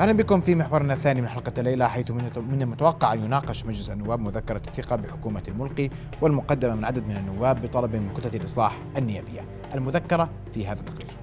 اهلا بكم في محورنا الثاني من حلقه الليله حيث من المتوقع ان يناقش مجلس النواب مذكره الثقه بحكومه الملقي والمقدمه من عدد من النواب بطلب من كتله الاصلاح النيابيه المذكره في هذا التقرير.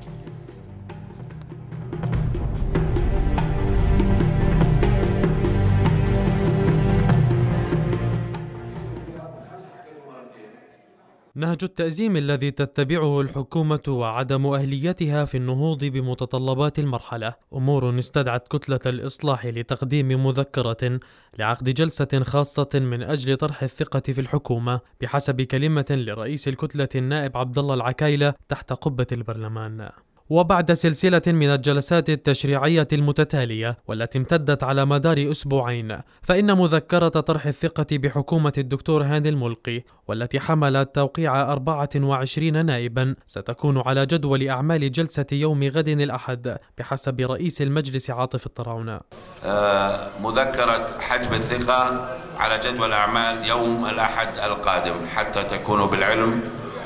نهج التأزيم الذي تتبعه الحكومة وعدم أهليتها في النهوض بمتطلبات المرحلة أمور استدعت كتلة الإصلاح لتقديم مذكرة لعقد جلسة خاصة من أجل طرح الثقة في الحكومة بحسب كلمة لرئيس الكتلة النائب عبد الله العكايلة تحت قبة البرلمان وبعد سلسلة من الجلسات التشريعية المتتالية والتي امتدت على مدار أسبوعين فإن مذكرة طرح الثقة بحكومة الدكتور هاني الملقي والتي حملت توقيع 24 نائبا ستكون على جدول أعمال جلسة يوم غد الأحد بحسب رئيس المجلس عاطف الطراونة آه، مذكرة حجب الثقة على جدول أعمال يوم الأحد القادم حتى تكونوا بالعلم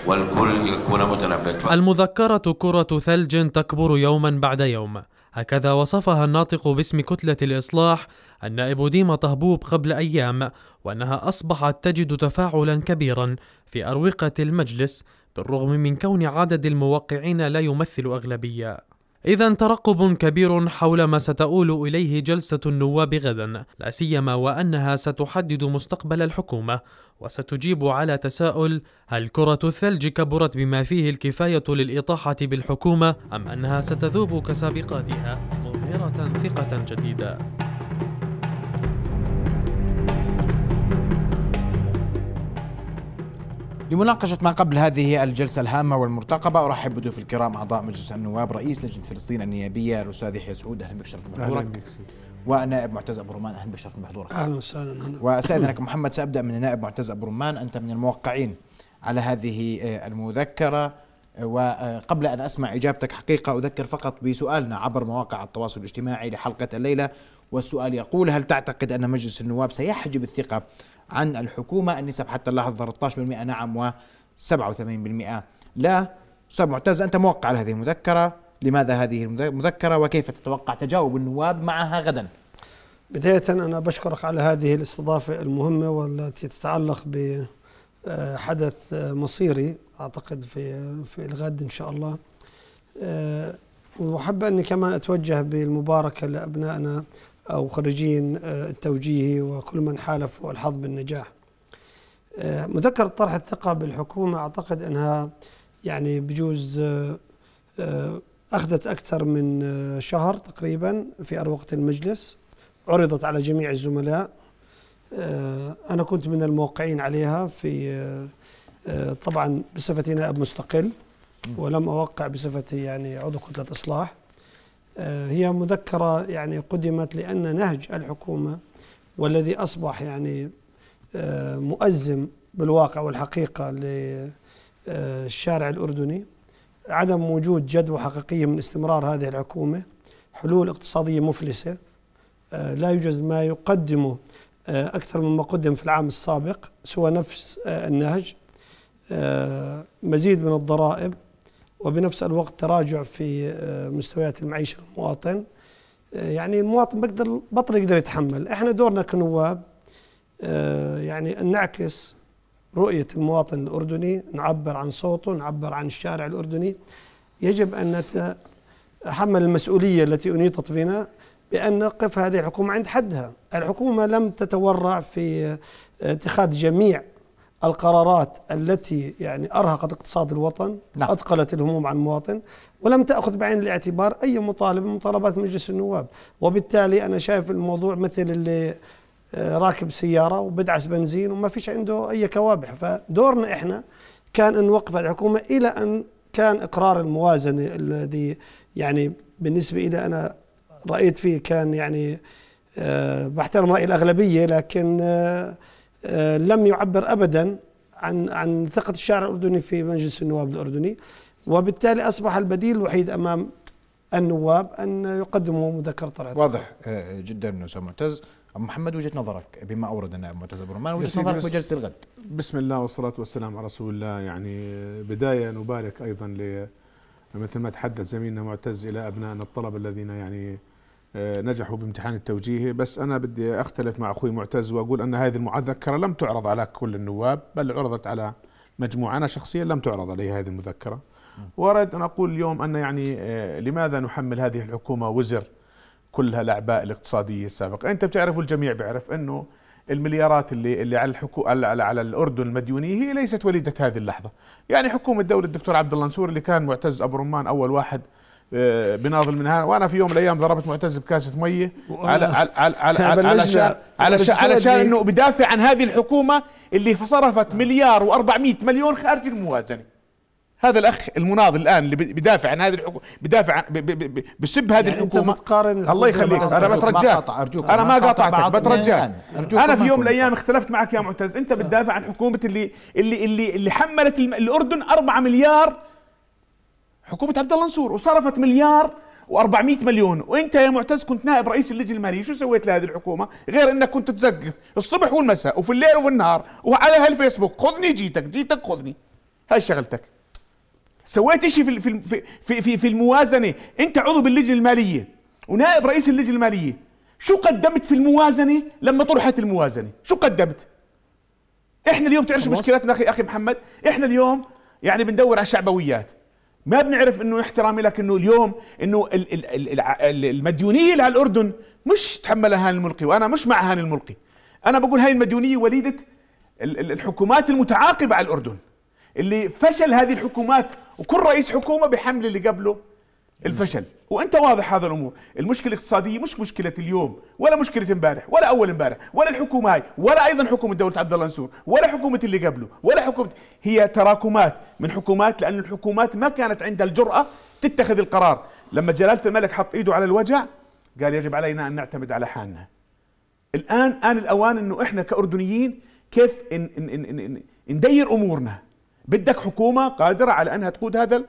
والكل يكون متنبت المذكرة كرة ثلج تكبر يوما بعد يوم هكذا وصفها الناطق باسم كتلة الإصلاح النائب ديما طهبوب قبل أيام وأنها أصبحت تجد تفاعلا كبيرا في أروقة المجلس بالرغم من كون عدد الموقعين لا يمثل أغلبية إذا ترقب كبير حول ما ستؤول إليه جلسة النواب غدا، لا سيما وأنها ستحدد مستقبل الحكومة، وستجيب على تساؤل هل كرة الثلج كبرت بما فيه الكفاية للإطاحة بالحكومة أم أنها ستذوب كسابقاتها مظهرة ثقة جديدة؟ لمناقشة ما قبل هذه الجلسة الهامة والمرتقبة أرحب بضيوف الكرام أعضاء مجلس النواب رئيس لجنة فلسطين النيابية الأستاذ يحيى سعود أهلا بك شرف بحضورك ونائب معتز أبو رمان أهلا بك شرف بحضورك أهلا وسهلا وسأذنك محمد سأبدأ من النائب معتز أبو رمان أنت من الموقعين على هذه آه، المذكرة وقبل آه، أن أسمع إجابتك حقيقة أذكر فقط بسؤالنا عبر مواقع التواصل الاجتماعي لحلقة الليلة والسؤال يقول هل تعتقد أن مجلس النواب سيحجب الثقة عن الحكومة النسب حتى اللحظة 13% نعم و87% لا أستاذ معتز أنت موقع على هذه المذكرة لماذا هذه المذكرة وكيف تتوقع تجاوب النواب معها غدا بداية أنا بشكرك على هذه الاستضافة المهمة والتي تتعلق بحدث آه، مصيري أعتقد في في الغد إن شاء الله آه، وأحب أني كمان أتوجه بالمباركة لأبنائنا أو خريجين آه، التوجيهي وكل من حالفوا الحظ بالنجاح آه، مذكرة طرح الثقة بالحكومة أعتقد أنها يعني بجوز آه، أخذت أكثر من شهر تقريبا في أروقة المجلس عرضت على جميع الزملاء أنا كنت من الموقعين عليها في طبعا بصفتي نائب مستقل ولم أوقع بصفتي يعني عضو كتلة إصلاح آه، هي مذكرة يعني قدمت لأن نهج الحكومة والذي أصبح يعني آه، مؤزم بالواقع والحقيقة للشارع آه، الأردني عدم وجود جدوى حقيقية من استمرار هذه الحكومة حلول اقتصادية مفلسة لا يوجد ما يقدمه أكثر مما قدم في العام السابق سوى نفس النهج مزيد من الضرائب وبنفس الوقت تراجع في آه، مستويات المعيشة المواطن آه، يعني المواطن بقدر بطل يقدر يتحمل احنا دورنا كنواب آه، يعني أن نعكس رؤية المواطن الأردني نعبر عن صوته نعبر عن الشارع الأردني يجب أن نتحمل المسؤولية التي أنيطت بنا بأن نقف هذه الحكومة عند حدها الحكومة لم تتورع في اتخاذ جميع القرارات التي يعني ارهقت اقتصاد الوطن نعم. اثقلت الهموم عن المواطن ولم تاخذ بعين الاعتبار اي مطالبه من مطالبات مجلس النواب وبالتالي انا شايف الموضوع مثل اللي آه، راكب سياره وبدعس بنزين وما فيش عنده اي كوابح فدورنا احنا كان ان نوقف الحكومه الى ان كان اقرار الموازنه الذي يعني بالنسبه الى انا رايت فيه كان يعني أه بحترم راي الاغلبيه لكن أه آه، لم يعبر ابدا عن عن ثقه الشارع الاردني في مجلس النواب الاردني وبالتالي اصبح البديل الوحيد امام النواب ان يقدموا مذكره طلعت واضح آه، جدا استاذ معتز ابو محمد وجهه نظرك بما اورد النائب معتز ابو رمان وجهه نظرك بجلسه الغد بسم الله والصلاه والسلام على رسول الله يعني بدايه نبارك ايضا ل مثل ما تحدث زميلنا معتز الى ابنائنا الطلبه الذين يعني آه، نجحوا بامتحان التوجيهي بس أنا بدي أختلف مع أخوي معتز وأقول أن هذه المذكرة لم تعرض على كل النواب بل عرضت على مجموعة أنا شخصيا لم تعرض علي هذه المذكرة وأريد أن أقول اليوم أن يعني آه، لماذا نحمل هذه الحكومة وزر كلها الأعباء الاقتصادية السابقة أنت بتعرف الجميع بيعرف أنه المليارات اللي اللي على الحكو على, على, الاردن المديونيه هي ليست وليده هذه اللحظه، يعني حكومه دوله الدكتور عبد الله نسور اللي كان معتز ابو رمان اول واحد آه، بناضل هنا وانا في يوم من الايام ضربت معتز بكاسه ميه على على على على علشان على علشان انه بدافع عن هذه الحكومه اللي صرفت مليار و400 مليون خارج الموازنه هذا الاخ المناضل الان اللي بدافع عن هذه الحكومه بدافع بسب هذه يعني الحكومه انت الله يخليك انا بترجاك انا ما قاطعتك بترجاك انا في يوم من الايام اختلفت معك يا معتز انت بتدافع عن حكومه اللي اللي اللي, اللي حملت الاردن 4 مليار حكومه عبد الله منصور وصرفت مليار و400 مليون وانت يا معتز كنت نائب رئيس اللجنه الماليه شو سويت لهذه الحكومه غير انك كنت تزقف الصبح والمساء وفي الليل وفي النهار وعلى هالفيسبوك خذني جيتك جيتك خذني هاي شغلتك سويت شيء في في في في, في الموازنه انت عضو باللجنه الماليه ونائب رئيس اللجنه الماليه شو قدمت في الموازنه لما طرحت الموازنه شو قدمت احنا اليوم تعرف شو مشكلتنا اخي اخي محمد احنا اليوم يعني بندور على شعبويات ما بنعرف انه احترامي لك انه اليوم انه المديونيه اللي على الاردن مش تحملها هان الملقي وانا مش مع هان الملقي انا بقول هاي المديونيه وليده الحكومات المتعاقبه على الاردن اللي فشل هذه الحكومات وكل رئيس حكومه بحمل اللي قبله الفشل وانت واضح هذا الامور المشكله الاقتصاديه مش مشكله اليوم ولا مشكله امبارح ولا اول امبارح ولا الحكومه هاي ولا ايضا حكومه دوله عبد الله نسور ولا حكومه اللي قبله ولا حكومه هي تراكمات من حكومات لان الحكومات ما كانت عندها الجراه تتخذ القرار لما جلاله الملك حط ايده على الوجع قال يجب علينا ان نعتمد على حالنا الان ان الاوان انه احنا كاردنيين كيف إن إن إن إن ندير امورنا بدك حكومه قادره على انها تقود هذا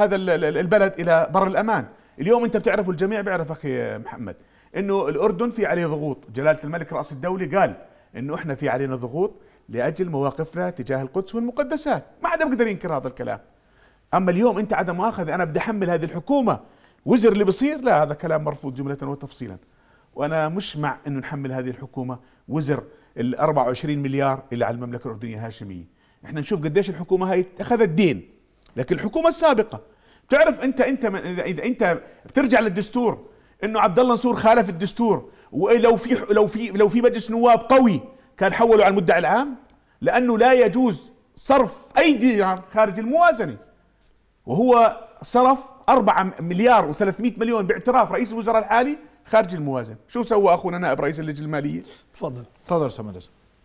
هذا البلد الى بر الامان اليوم انت بتعرف الجميع بيعرف اخي محمد انه الاردن في عليه ضغوط جلاله الملك راس الدوله قال انه احنا في علينا ضغوط لاجل مواقفنا تجاه القدس والمقدسات ما حدا بيقدر ينكر هذا الكلام اما اليوم انت عدم مؤاخذه انا بدي احمل هذه الحكومه وزر اللي بصير لا هذا كلام مرفوض جمله وتفصيلا وانا مش مع انه نحمل هذه الحكومه وزر ال 24 مليار اللي على المملكه الاردنيه الهاشميه احنا نشوف قديش الحكومه هاي اخذت دين لكن الحكومه السابقه بتعرف انت انت من اذا انت بترجع للدستور انه عبد الله نصور خالف الدستور ولو في لو في لو في مجلس نواب قوي كان حولوا على المدعي العام لانه لا يجوز صرف اي دينار خارج الموازنه وهو صرف 4 مليار و300 مليون باعتراف رئيس الوزراء الحالي خارج الموازنه شو سوى اخونا نائب رئيس اللجنه الماليه تفضل تفضل سمد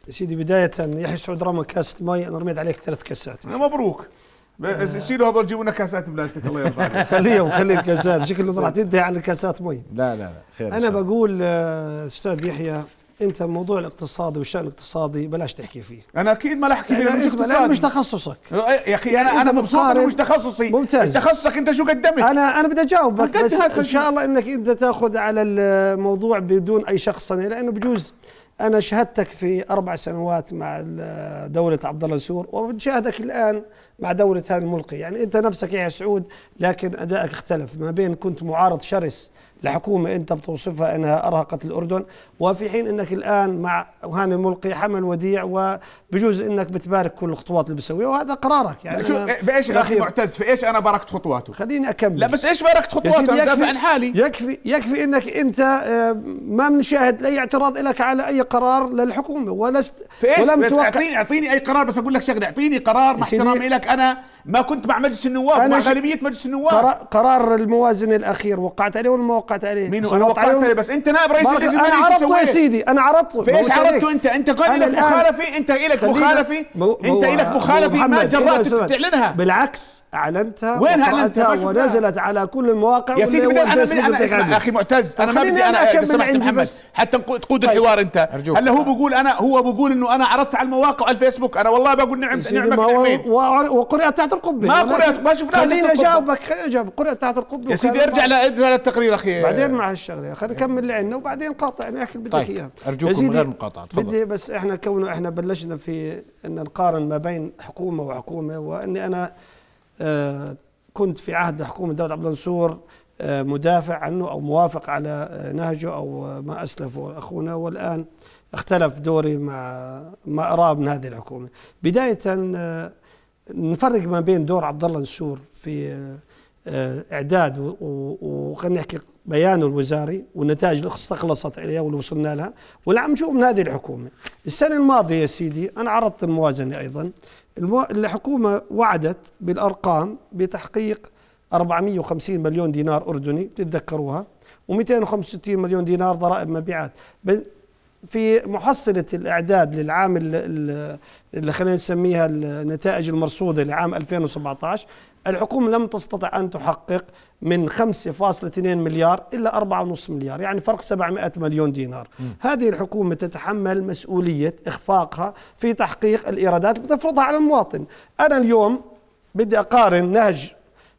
يا سيدي بدايه يحيى سعود رمى كاسه مي انا رميت عليك ثلاث كاسات مبروك بس شيلوا هذول جيبوا لنا كاسات بلاستيك الله يرضى خليهم خلي الكاسات شكله راح تنتهي على الكاسات مي لا لا لا خير انا بقول آه، استاذ يحيى انت موضوع الاقتصادي والشان الاقتصادي بلاش تحكي فيه انا اكيد ما راح احكي فيه مش مش تخصصك أه، يا اخي يعني انا انا مبسوط انه مش تخصصي ممتاز تخصصك انت شو قدمت انا انا بدي اجاوبك بس ان شاء الله انك انت تاخذ على الموضوع بدون اي شخصنه لانه بجوز انا شهدتك في اربع سنوات مع دوله عبد الله سور وبنشاهدك الان مع دوله هاني الملقي يعني انت نفسك يا سعود لكن ادائك اختلف ما بين كنت معارض شرس لحكومه انت بتوصفها انها ارهقت الاردن وفي حين انك الان مع هاني الملقي حمل وديع وبجوز انك بتبارك كل الخطوات اللي بيسويها وهذا قرارك يعني شو بايش الاخ معتز في ايش انا باركت خطواته خليني اكمل لا بس ايش باركت خطواته انا دافع عن حالي يكفي يكفي انك انت آه، ما بنشاهد اي اعتراض لك على اي قرار للحكومه ولست إيش؟ ولم بس توقع اعطيني اعطيني اي قرار بس اقول لك شغله اعطيني قرار مع احترامي لك انا ما كنت مع مجلس النواب مع غالبيه مجلس النواب قرار الموازنه الاخير وقعت عليه ولا ما وقعت عليه؟ مين انا وقعت عليه بس انت نائب رئيس الجمهوريه انا عرضته يا سيدي انا عرضته فايش عرضته انت انت قلت لك مخالفه انت لك مخالفه انت لك مخالفه ما جرأت تعلنها بالعكس اعلنتها وين اعلنتها ونزلت على كل المواقع يا سيدي انا, اسمع اخي معتز انا ما بدي انا بسمحت محمد حتى تقود طيب. الحوار انت ارجوك هلا هو بقول انا هو بقول انه انا عرضت على المواقع على الفيسبوك انا والله بقول نعم نعمه نعمين وقرئ تحت القبه ما قرات ما شفناها خليني اجاوبك خليني اجاوبك قرئ تحت القبه يا سيدي ارجع ارجع للتقرير اخي بعدين مع هالشغله خلينا إيه. نكمل اللي عندنا وبعدين قاطع نحكي اللي بدك طيب، اياه ارجوك من غير مقاطعه تفضل بدي بس احنا كونه احنا بلشنا في ان نقارن ما بين حكومه وحكومه واني انا آه كنت في عهد حكومه دولة عبد المنصور آه، مدافع عنه أو موافق على آه، نهجه أو آه، ما أسلفه أخونا والآن اختلف دوري مع ما أراه من هذه الحكومة بداية نفرق ما بين دور عبد الله نسور في اعداد وخلينا نحكي بيانه الوزاري والنتائج اللي استخلصت اليها واللي وصلنا لها واللي عم من هذه الحكومه. السنه الماضيه يا سيدي انا عرضت الموازنه ايضا الحكومه وعدت بالارقام بتحقيق 450 مليون دينار اردني تتذكروها و265 مليون دينار ضرائب مبيعات في محصلة الإعداد للعام اللي خلينا نسميها النتائج المرصودة لعام 2017 الحكومة لم تستطع أن تحقق من 5.2 مليار إلا 4.5 مليار يعني فرق 700 مليون دينار م. هذه الحكومة تتحمل مسؤولية إخفاقها في تحقيق الإيرادات اللي بتفرضها على المواطن أنا اليوم بدي أقارن نهج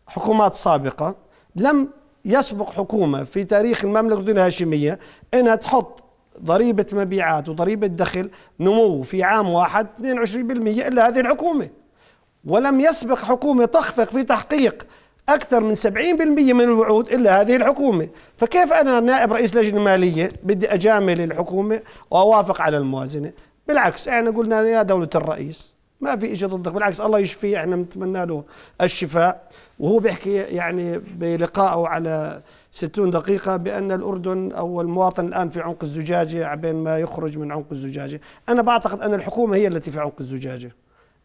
حكومات سابقة لم يسبق حكومة في تاريخ المملكة الأردنية الهاشمية أنها تحط ضريبة مبيعات وضريبة دخل نمو في عام واحد 22% إلا هذه الحكومة ولم يسبق حكومة تخفق في تحقيق أكثر من 70% من الوعود إلا هذه الحكومة فكيف أنا نائب رئيس لجنة مالية بدي أجامل الحكومة وأوافق على الموازنة بالعكس احنا قلنا يا دولة الرئيس ما في شيء ضدك بالعكس الله يشفيه احنا نتمنى له الشفاء وهو بيحكي يعني بلقائه على 60 دقيقة بأن الأردن أو المواطن الآن في عنق الزجاجة بين ما يخرج من عنق الزجاجة أنا بعتقد أن الحكومة هي التي في عنق الزجاجة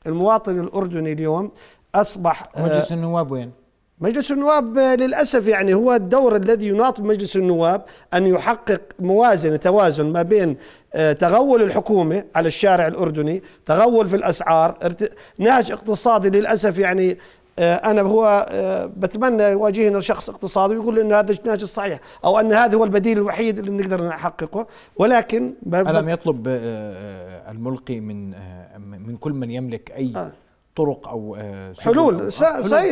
المواطن الأردني اليوم أصبح آه، مجلس النواب وين؟ مجلس النواب آه، للأسف يعني هو الدور الذي يناط مجلس النواب أن يحقق موازنة توازن ما بين آه، تغول الحكومة على الشارع الأردني تغول في الأسعار نهج اقتصادي للأسف يعني آه، انا هو آه، بتمنى يواجهنا شخص اقتصادي ويقول لي انه هذا الناتج الصحيح او ان هذا هو البديل الوحيد اللي بنقدر نحققه ولكن الم يطلب آه، الملقي من من كل من يملك اي آه. طرق او حلول, أو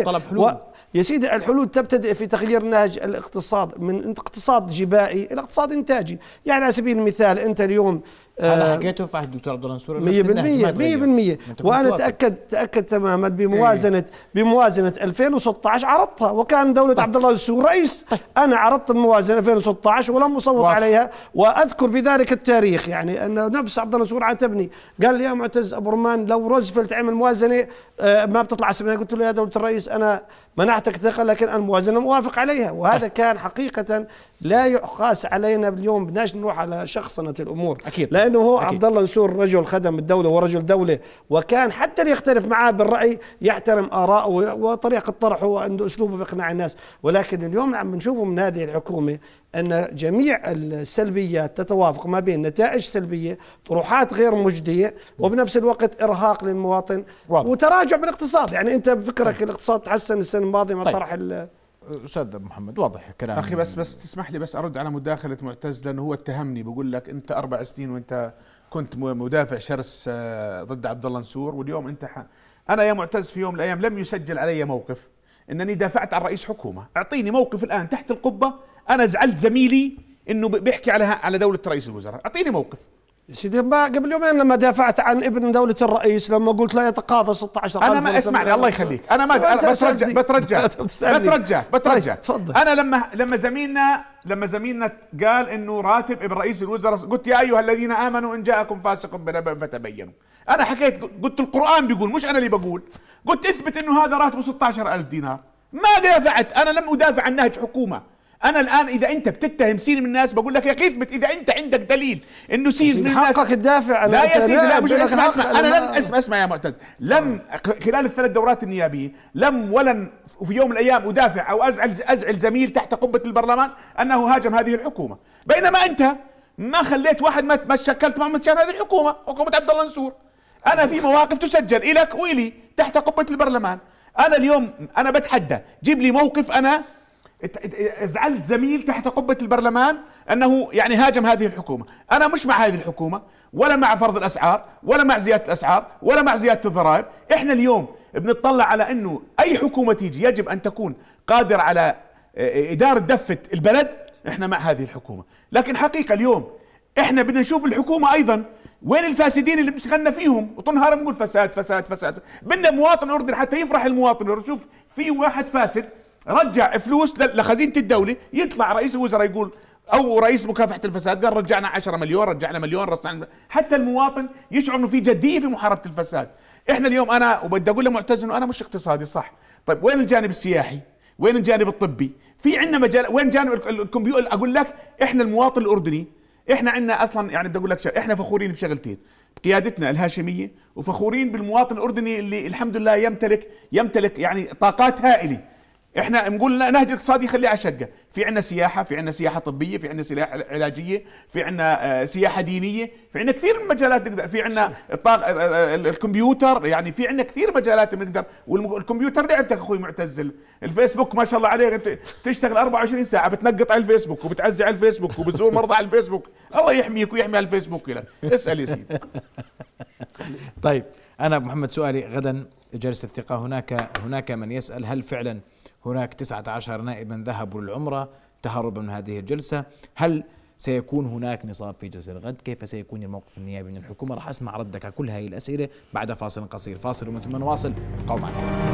طلب حلول و... يا سيدي الحلول تبتدئ في تغيير نهج الاقتصاد من اقتصاد جبائي الى اقتصاد انتاجي يعني على سبيل المثال انت اليوم آه، حكيته في عهد الدكتور عبد الله منصور 100% 100% وانا تاكد تاكد تماما إيه. بموازنه بموازنه 2016 عرضتها وكان دوله طيب. عبد الله السور رئيس طيب. انا عرضت الموازنه 2016 ولم اصوت عليها واذكر في ذلك التاريخ يعني ان نفس عبد الله السور عاتبني قال لي يا معتز ابو رمان لو روزفلت عمل موازنه آه، ما بتطلع سبعين قلت له يا دوله الرئيس انا منعتك ثقه لكن الموازنه موافق عليها وهذا طيب. كان حقيقه لا يقاس علينا اليوم بدناش نروح على شخصنه الامور اكيد لأن لانه هو عبد الله نسور رجل خدم الدوله ورجل دوله وكان حتى اللي يختلف معاه بالراي يحترم اراءه وطريقه طرحه وعنده اسلوبه باقناع الناس ولكن اليوم عم نشوفه من هذه الحكومه ان جميع السلبيات تتوافق ما بين نتائج سلبيه طروحات غير مجديه وبنفس الوقت ارهاق للمواطن واضح. وتراجع بالاقتصاد يعني انت بفكرك طيب. الاقتصاد تحسن السنه الماضيه مع طيب. طرح استاذ محمد واضح كلام اخي بس بس تسمح لي بس ارد على مداخله معتز لانه هو اتهمني بقول لك انت اربع سنين وانت كنت مدافع شرس آه، ضد عبد الله نسور واليوم انت ح... انا يا معتز في يوم من الايام لم يسجل علي موقف انني دافعت عن رئيس حكومه اعطيني موقف الان تحت القبه انا زعلت زميلي انه بيحكي على على دوله رئيس الوزراء اعطيني موقف سيدي ما قبل يومين لما دافعت عن ابن دولة الرئيس لما قلت لا يتقاضى 16 أنا ما اسمعني الله يخليك أنا ما أنا بترجع بترجع بترجع طيب، بترجع تفضل أنا لما لما زميلنا لما زميلنا قال إنه راتب ابن رئيس الوزراء قلت يا أيها الذين آمنوا إن جاءكم فاسق بنبأ فتبينوا أنا حكيت قلت القرآن بيقول مش أنا اللي بقول قلت اثبت إنه هذا راتبه 16000 دينار ما دافعت أنا لم أدافع عن نهج حكومة انا الان اذا انت بتتهم سين من الناس بقول لك يا كيف اذا انت عندك دليل انه سين من الناس حقك الدافع لا يا سيدي لا مش اسمع اسمع انا لم اسمع اسمع يا معتز لم خلال الثلاث دورات النيابيه لم ولن في يوم من الايام ادافع او ازعل ازعل زميل تحت قبه البرلمان انه هاجم هذه الحكومه بينما انت ما خليت واحد ما ما شكلت معه من هذه الحكومه حكومه عبد الله نسور انا في مواقف تسجل الك والي تحت قبه البرلمان انا اليوم انا بتحدى جيب لي موقف انا ازعلت زميل تحت قبة البرلمان أنه يعني هاجم هذه الحكومة أنا مش مع هذه الحكومة ولا مع فرض الأسعار ولا مع زيادة الأسعار ولا مع زيادة الضرائب إحنا اليوم بنطلع على أنه أي حكومة تيجي يجب أن تكون قادر على آه، آه، إدارة دفة البلد إحنا مع هذه الحكومة لكن حقيقة اليوم إحنا بدنا نشوف الحكومة أيضا وين الفاسدين اللي بتغنى فيهم وطول بنقول فساد فساد فساد بدنا مواطن اردني حتى يفرح المواطن يشوف في واحد فاسد رجع فلوس لخزينه الدوله يطلع رئيس الوزراء يقول او رئيس مكافحه الفساد قال رجعنا 10 مليون رجعنا مليون رجعنا حتى المواطن يشعر انه في جديه في محاربه الفساد احنا اليوم انا وبدي اقول لمعتز انه انا مش اقتصادي صح طيب وين الجانب السياحي وين الجانب الطبي في عندنا مجال وين جانب الكمبيوتر اقول لك احنا المواطن الاردني احنا عندنا اصلا يعني بدي اقول لك احنا فخورين بشغلتين بقيادتنا الهاشميه وفخورين بالمواطن الاردني اللي الحمد لله يمتلك يمتلك يعني طاقات هائله احنا نقول نهج اقتصادي خليه على شقه في عندنا سياحه في عندنا سياحه طبيه في عندنا سياحه علاجيه في عندنا آه، سياحه دينيه في عندنا كثير من المجالات نقدر في عندنا الطاق... آه، آه، الكمبيوتر يعني في عندنا كثير مجالات نقدر والكمبيوتر لعبتك اخوي معتز الفيسبوك ما شاء الله عليه تشتغل 24 ساعه بتنقط على الفيسبوك وبتعزي على الفيسبوك وبتزور مرضى على الفيسبوك الله يحميك ويحمي الفيسبوك لك اسال يا سيدي طيب انا محمد سؤالي غدا جلسه الثقه هناك هناك من يسال هل فعلا هناك 19 نائبا ذهبوا للعمرة تهربا من هذه الجلسة هل سيكون هناك نصاب في جلسة الغد كيف سيكون الموقف النيابي من الحكومة راح أسمع ردك على كل هذه الأسئلة بعد فاصل قصير فاصل ومن ثم نواصل قوم معنا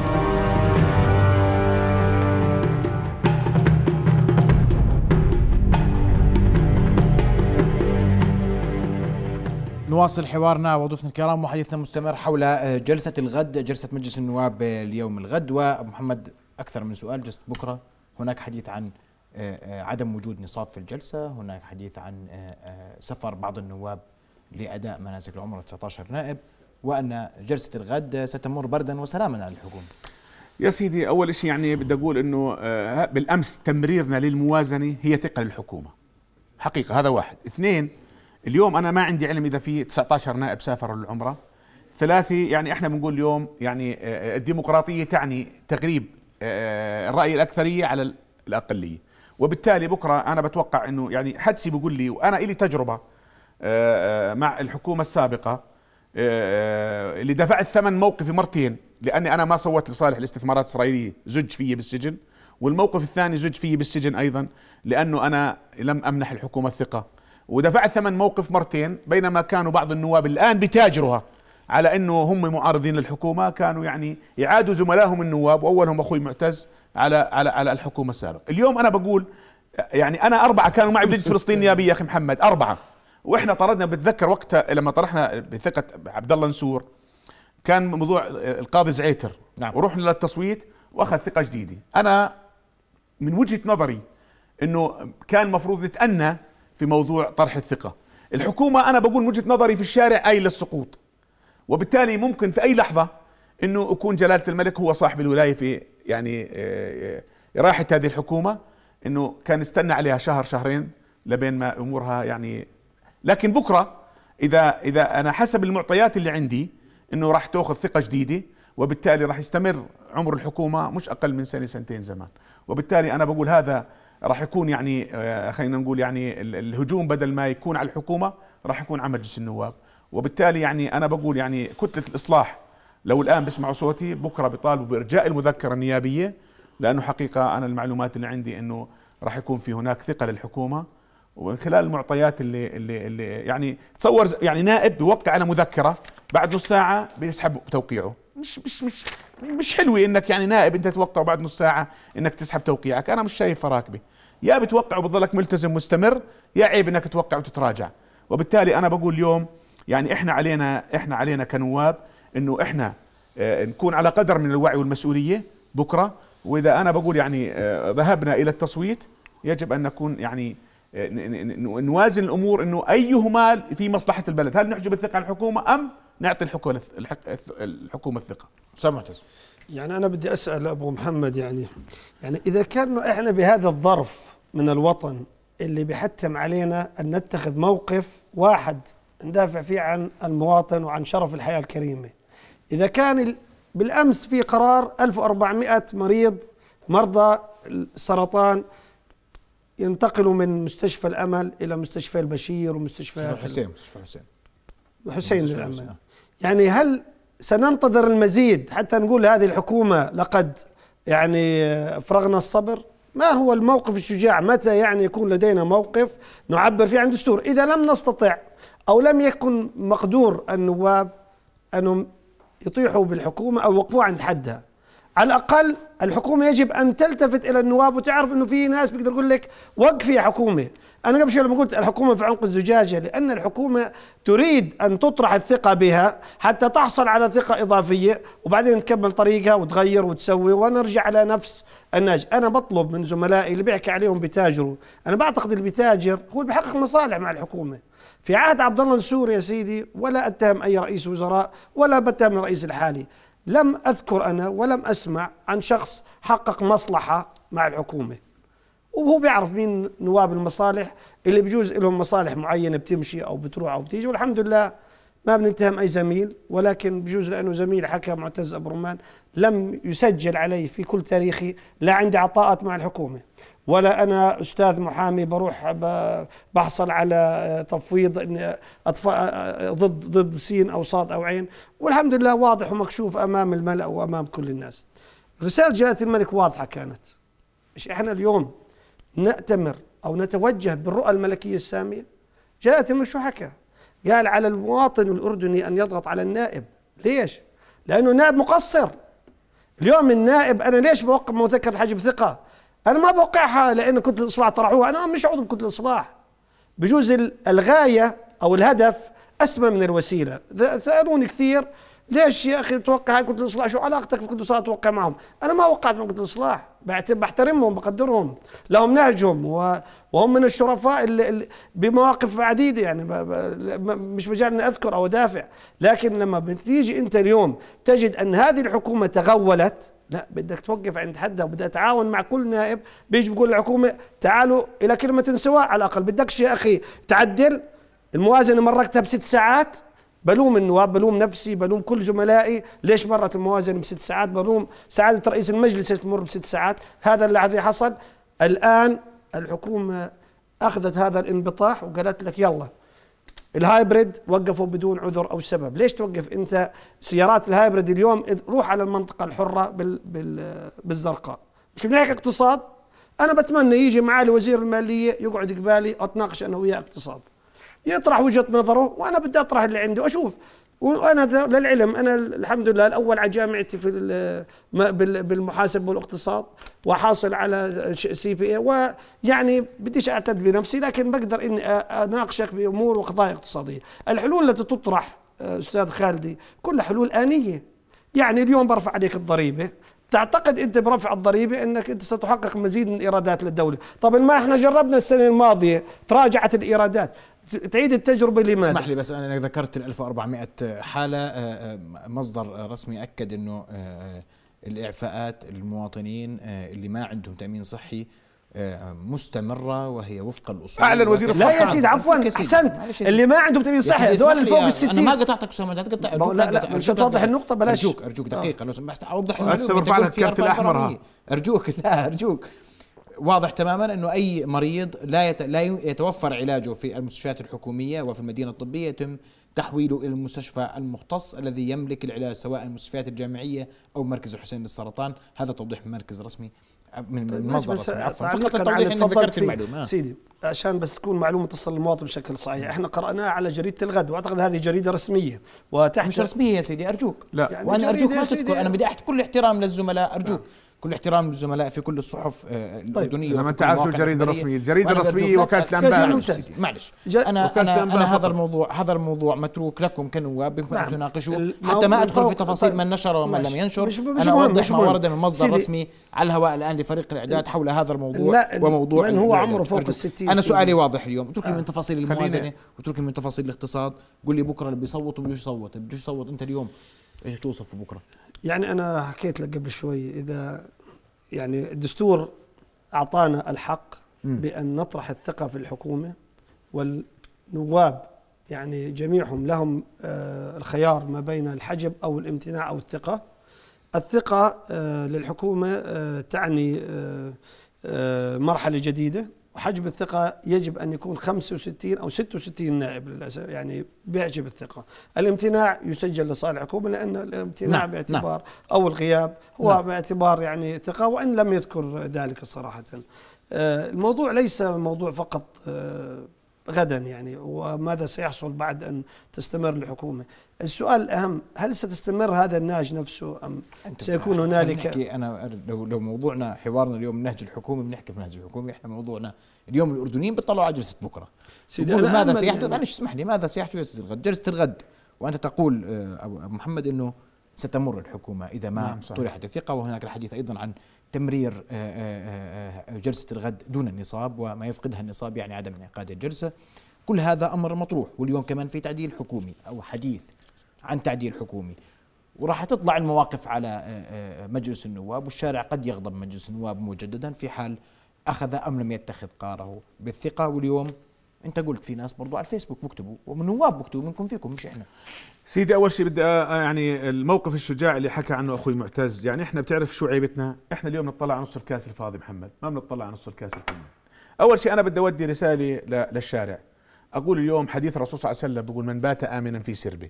نواصل حوارنا وضيفنا الكرام وحديثنا مستمر حول جلسة الغد جلسة مجلس النواب اليوم الغد ومحمد اكثر من سؤال جلسه بكره هناك حديث عن آه، آه، عدم وجود نصاب في الجلسه، هناك حديث عن آه، سفر بعض النواب لاداء مناسك العمر 19 نائب وان جلسه الغد ستمر بردا وسلاما على الحكومه. يا سيدي اول شيء يعني بدي اقول انه بالامس تمريرنا للموازنه هي ثقه للحكومه. حقيقه هذا واحد، اثنين اليوم انا ما عندي علم اذا في 19 نائب سافروا للعمره. ثلاثة يعني احنا بنقول اليوم يعني الديمقراطية تعني تغريب آه، الراي الاكثريه على الاقليه وبالتالي بكره انا بتوقع انه يعني حدسي بيقول لي وانا إلي تجربه آه، آه، مع الحكومه السابقه اللي دفعت ثمن موقفي مرتين لاني انا ما صوت لصالح الاستثمارات الاسرائيليه زج في بالسجن والموقف الثاني زج في بالسجن ايضا لانه انا لم امنح الحكومه الثقه ودفعت ثمن موقف مرتين بينما كانوا بعض النواب الان بتاجرها على انه هم معارضين للحكومه كانوا يعني يعادوا زملائهم النواب واولهم اخوي معتز على على على الحكومه السابقه، اليوم انا بقول يعني انا اربعه كانوا معي بلجنه فلسطين النيابيه يا اخي محمد اربعه واحنا طردنا بتذكر وقتها لما طرحنا بثقه عبد الله نسور كان موضوع القاضي زعيتر نعم. ورحنا للتصويت واخذ ثقه جديده، انا من وجهه نظري انه كان المفروض نتأنى في موضوع طرح الثقه، الحكومه انا بقول من وجهه نظري في الشارع اي للسقوط وبالتالي ممكن في أي لحظة أنه يكون جلالة الملك هو صاحب الولاية في يعني آه، آه، راحة هذه الحكومة أنه كان استنى عليها شهر شهرين لبين ما أمورها يعني لكن بكرة إذا إذا أنا حسب المعطيات اللي عندي أنه راح تأخذ ثقة جديدة وبالتالي راح يستمر عمر الحكومة مش أقل من سنة سنتين زمان وبالتالي أنا بقول هذا راح يكون يعني آه، خلينا نقول يعني الهجوم بدل ما يكون على الحكومة راح يكون على مجلس النواب وبالتالي يعني انا بقول يعني كتله الاصلاح لو الان بيسمعوا صوتي بكره بيطالبوا بارجاء المذكره النيابيه لانه حقيقه انا المعلومات اللي عندي انه راح يكون في هناك ثقه للحكومه ومن خلال المعطيات اللي اللي, اللي يعني تصور يعني نائب بيوقع على مذكره بعد نص ساعه بيسحب توقيعه مش مش مش مش حلوه انك يعني نائب انت توقع بعد نص ساعه انك تسحب توقيعك انا مش شايفها راكبه يا بتوقع وبتضلك ملتزم مستمر يا عيب انك توقع وتتراجع وبالتالي انا بقول اليوم يعني احنا علينا احنا علينا كنواب انه احنا آه، نكون على قدر من الوعي والمسؤوليه بكره واذا انا بقول يعني آه، ذهبنا الى التصويت يجب ان نكون يعني آه، نوازن الامور انه ايهما في مصلحه البلد، هل نحجب الثقه على الحكومه ام نعطي الحكومه الحكومه الثقه؟ سمعت يعني انا بدي اسال ابو محمد يعني يعني اذا كان احنا بهذا الظرف من الوطن اللي بيحتم علينا ان نتخذ موقف واحد ندافع فيه عن المواطن وعن شرف الحياة الكريمة إذا كان بالأمس في قرار 1400 مريض مرضى السرطان ينتقلوا من مستشفى الأمل إلى مستشفى البشير ومستشفى الحسين مستشفى الحسين الحسين للأمل آه. يعني هل سننتظر المزيد حتى نقول هذه الحكومة لقد يعني فرغنا الصبر ما هو الموقف الشجاع متى يعني يكون لدينا موقف نعبر فيه عن دستور إذا لم نستطع أو لم يكن مقدور النواب أنهم يطيحوا بالحكومة أو يوقفوها عند حدها على الاقل الحكومه يجب ان تلتفت الى النواب وتعرف انه في ناس بيقدر يقول لك وقف يا حكومه انا قبل شوي لما قلت الحكومه في عنق الزجاجه لان الحكومه تريد ان تطرح الثقه بها حتى تحصل على ثقه اضافيه وبعدين تكمل طريقها وتغير وتسوي ونرجع على نفس النهج انا بطلب من زملائي اللي بيحكي عليهم بتاجروا انا بعتقد اللي بتاجر هو اللي بيحقق مصالح مع الحكومه في عهد عبد الله السوري يا سيدي ولا اتهم اي رئيس وزراء ولا بتهم الرئيس الحالي لم أذكر أنا ولم أسمع عن شخص حقق مصلحة مع الحكومة وهو بيعرف مين نواب المصالح اللي بجوز لهم مصالح معينة بتمشي أو بتروح أو بتيجي والحمد لله ما بنتهم أي زميل ولكن بجوز لأنه زميل حكى معتز أبو رمان لم يسجل علي في كل تاريخي لا عندي عطاءات مع الحكومة ولا انا استاذ محامي بروح بحصل على تفويض اني ضد ضد سين او صاد او عين والحمد لله واضح ومكشوف امام الملا وامام كل الناس رساله جلاله الملك واضحه كانت مش احنا اليوم نأتمر او نتوجه بالرؤى الملكيه الساميه جلاله الملك شو حكى قال على المواطن الاردني ان يضغط على النائب ليش لانه نائب مقصر اليوم النائب انا ليش بوقف مذكره الحج بثقه انا ما بوقعها لان كتله الاصلاح طرحوها انا مش عضو كتله الاصلاح بجوز الغايه او الهدف اسمى من الوسيله سالوني كثير ليش يا اخي توقع هاي كتله الاصلاح شو علاقتك في كتله الاصلاح توقع معهم انا ما وقعت مع كتله الاصلاح بحترمهم بقدرهم لهم نهجهم وهم من الشرفاء اللي بمواقف عديده يعني مش مجال اني اذكر او ادافع لكن لما بتيجي انت اليوم تجد ان هذه الحكومه تغولت لا بدك توقف عند حدها وبدك تعاون مع كل نائب بيجي بيقول الحكومه تعالوا الى كلمه سواء على الاقل بدكش يا اخي تعدل الموازنه مرقتها بست ساعات بلوم النواب بلوم نفسي بلوم كل زملائي ليش مرت الموازنه بست ساعات بلوم سعاده رئيس المجلس تمر بست ساعات هذا الذي حصل الان الحكومه اخذت هذا الانبطاح وقالت لك يلا الهايبريد وقفوا بدون عذر او سبب ليش توقف انت سيارات الهايبريد اليوم روح على المنطقه الحره بال بال بالزرقاء مش بنحكي اقتصاد انا بتمنى يجي معالي وزير الماليه يقعد قبالي اتناقش انا وياه اقتصاد يطرح وجهه نظره وانا بدي اطرح اللي عندي واشوف وانا للعلم انا الحمد لله الاول على جامعتي في بالمحاسبه والاقتصاد وحاصل على سي بي اي ويعني بديش اعتد بنفسي لكن بقدر اني اناقشك بامور وقضايا اقتصاديه، الحلول التي تطرح استاذ خالدي كلها حلول انيه يعني اليوم برفع عليك الضريبه تعتقد انت برفع الضريبه انك انت ستحقق مزيد من الايرادات للدوله، طب ما احنا جربنا السنه الماضيه تراجعت الايرادات، تعيد التجربة لماذا؟ اسمح لي بس أنا ذكرت ال 1400 حالة آه، آه، مصدر رسمي أكد أنه آه، الإعفاءات المواطنين اللي ما عندهم تأمين صحي مستمرة وهي وفق الأصول أعلن وزير الصحة لا يا سيدي عفوا أحسنت اللي ما عندهم تأمين صحي هذول اللي فوق ال 60 أنا ما قطعتك أسامة لا تقطع لا لا مش توضح النقطة بلاش أرجوك أرجوك دقيقة لو سمحت أوضح هسه برفع لك الكارت الأحمر أرجوك لا أرجوك واضح تماما انه اي مريض لا لا يتوفر علاجه في المستشفيات الحكوميه وفي المدينه الطبيه يتم تحويله الى المستشفى المختص الذي يملك العلاج سواء المستشفيات الجامعيه او مركز الحسين للسرطان هذا توضيح من مركز رسمي من طيب مصدر رسمي عفوا فقط التوضيح انك ذكرت المعلومه سيدي عشان بس تكون معلومه تصل للمواطن بشكل صحيح نعم. احنا قراناها على جريده الغد واعتقد هذه جريده رسميه وتحت مش رسميه يا سيدي ارجوك لا يعني وانا ارجوك ما تذكر انا بدي احكي كل احترام للزملاء ارجوك لا. كل احترام للزملاء في كل الصحف آه، طيب. الاردنيه طيب. لما انت عارف شو الجريده الرسميه الجريده الرسميه وكاله الانباء معلش انا انا, أنا هذا الموضوع هذا الموضوع متروك لكم كنواب يمكن ان نعم. تناقشوا حتى ما ادخل في تفاصيل طيب. من نشر ومن لم ينشر مش مش انا اوضح ما ورد من مصدر رسمي على الهواء الان لفريق الاعداد حول هذا الموضوع وموضوع من هو عمره فوق الستين انا سؤالي واضح اليوم اتركني آه. من تفاصيل الموازنه واتركني من تفاصيل الاقتصاد قول لي بكره اللي بيصوت وبيجي يصوت بيجي يصوت انت اليوم ايش توصف بكره يعني انا حكيت لك قبل شوي اذا يعني الدستور اعطانا الحق بان نطرح الثقه في الحكومه والنواب يعني جميعهم لهم آه، الخيار ما بين الحجب او الامتناع او الثقه الثقه آه، للحكومه آه، تعني مرحله جديده وحجم الثقة يجب أن يكون 65 أو 66 نائب للأسف يعني بيعجب الثقة الامتناع يسجل لصالح الحكومة لأن الامتناع نعم. باعتبار نعم. أو الغياب هو نعم. باعتبار يعني ثقة وإن لم يذكر ذلك صراحة آه، الموضوع ليس موضوع فقط آه، غدا يعني وماذا سيحصل بعد أن تستمر الحكومة السؤال الأهم هل ستستمر هذا النهج نفسه أم سيكون هنالك أنا لو, لو موضوعنا حوارنا اليوم النهج الحكومي بنحكي في النهج الحكومي إحنا موضوعنا اليوم الأردنيين بيطلعوا على جلسة بكرة سيدي ماذا سيحدث يعني معلش اسمح لي ماذا سيحدث جلسة الغد جلسة الغد وأنت تقول آه، أبو محمد أنه ستمر الحكومة إذا ما نعم، طرحت الثقة وهناك الحديث أيضا عن تمرير آه، آه، آه، جلسة الغد دون النصاب وما يفقدها النصاب يعني عدم انعقاد الجلسة كل هذا أمر مطروح واليوم كمان في تعديل حكومي أو حديث عن تعديل حكومي وراح تطلع المواقف على مجلس النواب والشارع قد يغضب مجلس النواب مجددا في حال أخذ أم لم يتخذ قراره بالثقة واليوم انت قلت في ناس برضو على الفيسبوك بكتبوا ومن نواب بكتبوا منكم فيكم مش احنا سيدي اول شيء بدي يعني الموقف الشجاع اللي حكى عنه اخوي معتز يعني احنا بتعرف شو عيبتنا احنا اليوم نطلع على نص الكاس الفاضي محمد ما بنطلع على نص الكاس الفاضي اول شيء انا بدي اودي رساله للشارع اقول اليوم حديث الرسول صلى الله عليه وسلم بيقول من بات امنا في سربه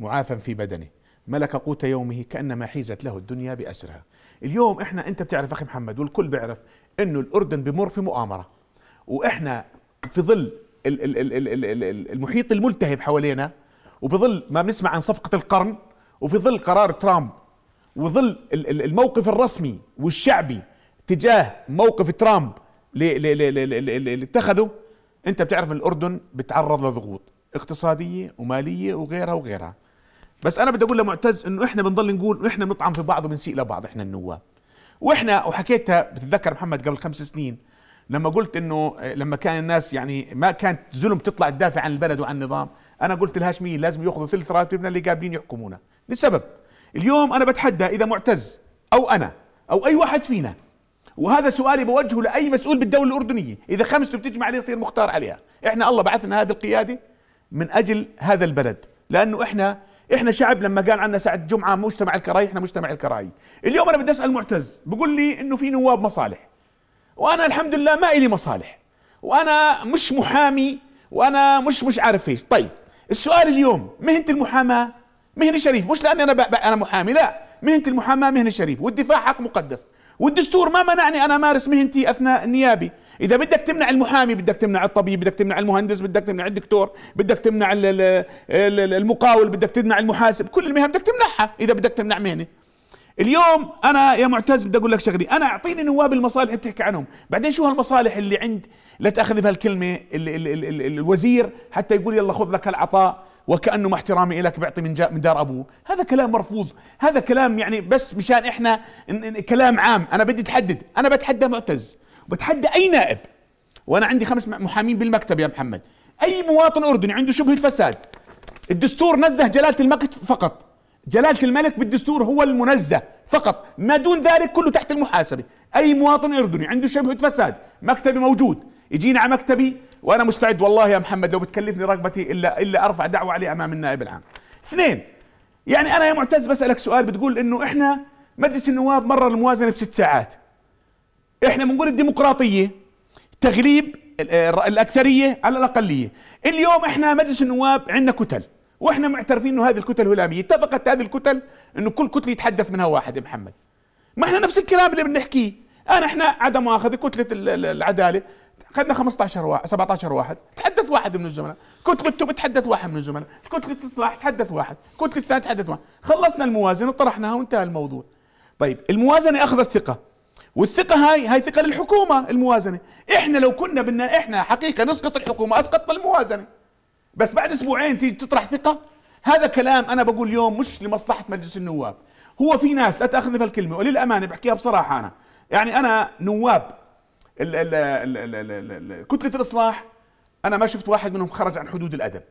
معافى في بدنه ملك قوت يومه كانما حيزت له الدنيا باسرها اليوم احنا انت بتعرف اخي محمد والكل بيعرف انه الاردن بمر في مؤامره واحنا في ظل المحيط الملتهب حوالينا وبظل ما بنسمع عن صفقة القرن وفي ظل قرار ترامب وظل الموقف الرسمي والشعبي تجاه موقف ترامب اللي اتخذه انت بتعرف الاردن بتعرض لضغوط اقتصاديه وماليه وغيرها وغيرها بس انا بدي اقول لمعتز انه احنا بنضل نقول احنا بنطعن في بعض وبنسيء لبعض احنا النواب واحنا وحكيتها بتتذكر محمد قبل خمس سنين لما قلت انه آه، لما كان الناس يعني ما كانت زلم تطلع تدافع عن البلد وعن النظام انا قلت الهاشميين لازم ياخذوا ثلث راتبنا اللي قابلين يحكمونا لسبب اليوم انا بتحدى اذا معتز او انا او اي واحد فينا وهذا سؤالي بوجهه لاي مسؤول بالدوله الاردنيه اذا خمسته بتجمع عليه يصير مختار عليها احنا الله بعثنا هذه القياده من اجل هذا البلد لانه احنا احنا شعب لما قال عنا سعد جمعه مجتمع الكراهيه احنا مجتمع الكراهيه اليوم انا بدي اسال معتز بقول لي انه في نواب مصالح وانا الحمد لله ما الي مصالح وانا مش محامي وانا مش مش عارف ايش طيب السؤال اليوم مهنه المحاماه مهنه شريف مش لاني انا بقى انا محامي لا مهنه المحاماه مهنه شريف والدفاع حق مقدس والدستور ما منعني انا امارس مهنتي اثناء النيابي اذا بدك تمنع المحامي بدك تمنع الطبيب بدك تمنع المهندس بدك تمنع الدكتور بدك تمنع المقاول بدك تمنع المحاسب كل المهن بدك تمنعها اذا بدك تمنع مهنه اليوم انا يا معتز بدي اقول لك شغلي انا اعطيني نواب المصالح اللي بتحكي عنهم بعدين شو هالمصالح اللي عند لا تاخذ بهالكلمه الوزير حتى يقول يلا خذ لك العطاء وكانه مع احترامي لك بيعطي من, من دار ابوه هذا كلام مرفوض هذا كلام يعني بس مشان احنا كلام عام انا بدي اتحدد انا بتحدى معتز بتحدى اي نائب وانا عندي خمس محامين بالمكتب يا محمد اي مواطن اردني عنده شبهه فساد الدستور نزه جلاله الملك فقط جلالة الملك بالدستور هو المنزه فقط ما دون ذلك كله تحت المحاسبة أي مواطن إردني عنده شبهة فساد مكتبي موجود يجينا على مكتبي وأنا مستعد والله يا محمد لو بتكلفني رغبتي إلا إلا أرفع دعوة عليه أمام النائب العام اثنين يعني أنا يا معتز بسألك سؤال بتقول إنه إحنا مجلس النواب مرر الموازنة بست ساعات إحنا بنقول الديمقراطية تغليب آه، الأكثرية على الأقلية اليوم إحنا مجلس النواب عندنا كتل واحنا معترفين انه هذه الكتل هلاميه اتفقت هذه الكتل انه كل كتله يتحدث منها واحد محمد ما احنا نفس الكلام اللي بنحكيه انا احنا عدم مؤاخذه كتله العداله اخذنا 15 واحد 17 واحد تحدث واحد من الزملاء كتله توب تحدث واحد من الزملاء كتله الإصلاح تحدث واحد كتله الثاني تحدث واحد خلصنا الموازنه وطرحناها وانتهى الموضوع طيب الموازنه اخذت ثقه والثقه هاي هاي ثقه للحكومه الموازنه احنا لو كنا بدنا احنا حقيقه نسقط الحكومه اسقطنا الموازنه بس بعد اسبوعين تيجي تطرح ثقه هذا كلام انا بقول اليوم مش لمصلحه مجلس النواب هو في ناس لا تاخذني في الكلمه وللامانه بحكيها بصراحه انا يعني انا نواب الـ الـ الـ الـ الـ كتله الاصلاح انا ما شفت واحد منهم خرج عن حدود الادب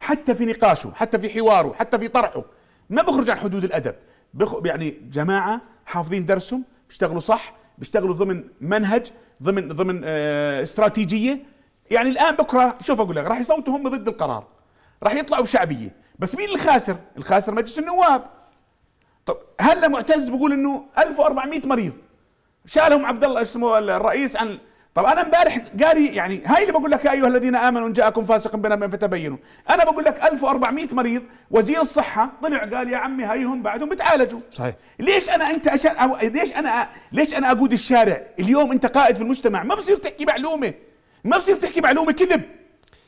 حتى في نقاشه حتى في حواره حتى في طرحه ما بخرج عن حدود الادب بخ... يعني جماعه حافظين درسهم بيشتغلوا صح بيشتغلوا ضمن منهج ضمن ضمن آه، استراتيجيه يعني الان بكره شوف اقول لك راح يصوتوا هم ضد القرار راح يطلعوا بشعبيه بس مين الخاسر الخاسر مجلس النواب طب هلا معتز بيقول انه 1400 مريض شالهم عبد الله اسمه الرئيس عن طب انا امبارح قاري يعني هاي اللي بقول لك يا ايها الذين امنوا ان جاءكم فاسق بنبأ فتبينوا انا بقول لك 1400 مريض وزير الصحه طلع قال يا عمي هايهم بعدهم بتعالجوا صحيح ليش انا انت أشان أو ليش انا ليش انا اقود الشارع اليوم انت قائد في المجتمع ما بصير تحكي معلومه ما بصير تحكي معلومه كذب